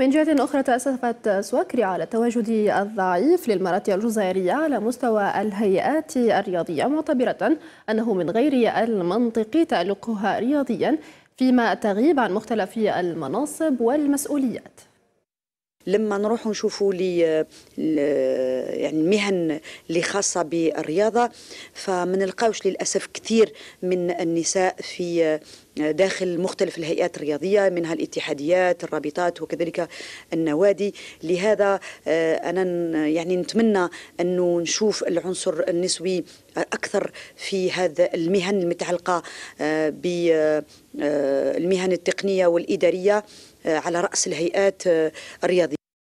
من جهة أخرى تأسفت سواكري على التواجد الضعيف للمرات الجزائرية على مستوى الهيئات الرياضية معتبرة أنه من غير المنطقي تألقها رياضيا فيما تغيب عن مختلف المناصب والمسؤوليات لما نروح نشوفوا لي يعني المهن اللي خاصه بالرياضه فما نلقاوش للاسف كثير من النساء في داخل مختلف الهيئات الرياضية منها الاتحاديات الرابطات وكذلك النوادي لهذا آه، أنا يعني نتمنى أنه نشوف العنصر النسوي أكثر في هذا المهن المتعلقة آه، بالمهن آه، التقنية والإدارية على رأس الهيئات الرياضية